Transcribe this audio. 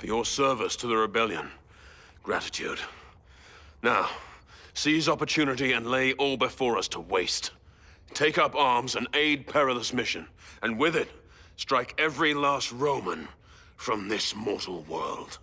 for your service to the rebellion. Gratitude. Now, seize opportunity and lay all before us to waste. Take up arms and aid perilous mission, and with it, strike every last Roman from this mortal world.